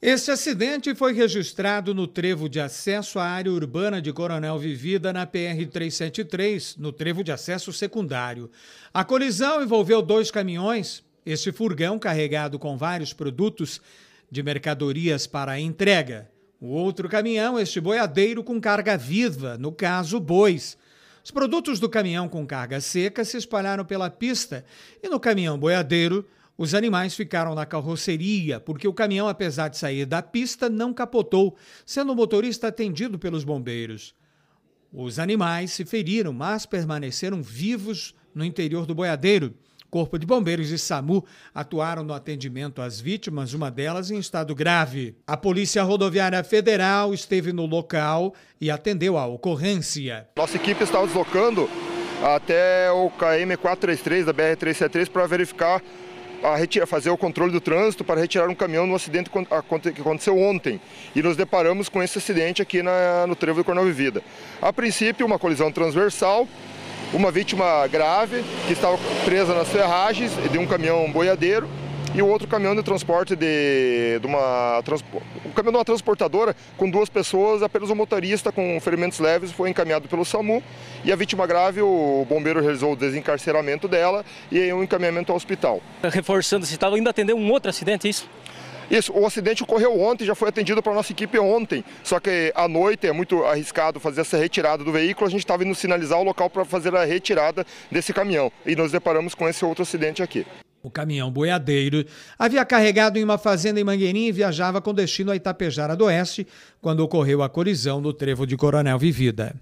Este acidente foi registrado no trevo de acesso à área urbana de Coronel Vivida, na PR-373, no trevo de acesso secundário. A colisão envolveu dois caminhões. Este furgão, carregado com vários produtos de mercadorias para entrega. O outro caminhão, este boiadeiro com carga viva, no caso, bois. Os produtos do caminhão com carga seca se espalharam pela pista e no caminhão boiadeiro os animais ficaram na carroceria porque o caminhão, apesar de sair da pista, não capotou, sendo o motorista atendido pelos bombeiros. Os animais se feriram, mas permaneceram vivos no interior do boiadeiro. Corpo de Bombeiros e SAMU atuaram no atendimento às vítimas, uma delas em estado grave. A Polícia Rodoviária Federal esteve no local e atendeu a ocorrência. Nossa equipe estava deslocando até o KM 433 da BR 373 para verificar a retirar, fazer o controle do trânsito para retirar um caminhão no acidente que aconteceu ontem. E nos deparamos com esse acidente aqui na, no trevo do Coronel Vida. A princípio, uma colisão transversal, uma vítima grave que estava presa nas ferragens de um caminhão boiadeiro e o outro caminhão de transporte de, de uma o caminhão de uma transportadora com duas pessoas, apenas um motorista com ferimentos leves foi encaminhado pelo SAMU e a vítima grave, o bombeiro realizou o desencarceramento dela e um encaminhamento ao hospital. Reforçando, se estava ainda atendendo um outro acidente, é isso? Isso, o acidente ocorreu ontem, já foi atendido para a nossa equipe ontem. Só que à noite é muito arriscado fazer essa retirada do veículo. A gente estava indo sinalizar o local para fazer a retirada desse caminhão. E nos deparamos com esse outro acidente aqui. O caminhão boiadeiro havia carregado em uma fazenda em Mangueirinha e viajava com destino a Itapejara do Oeste quando ocorreu a colisão no trevo de Coronel Vivida.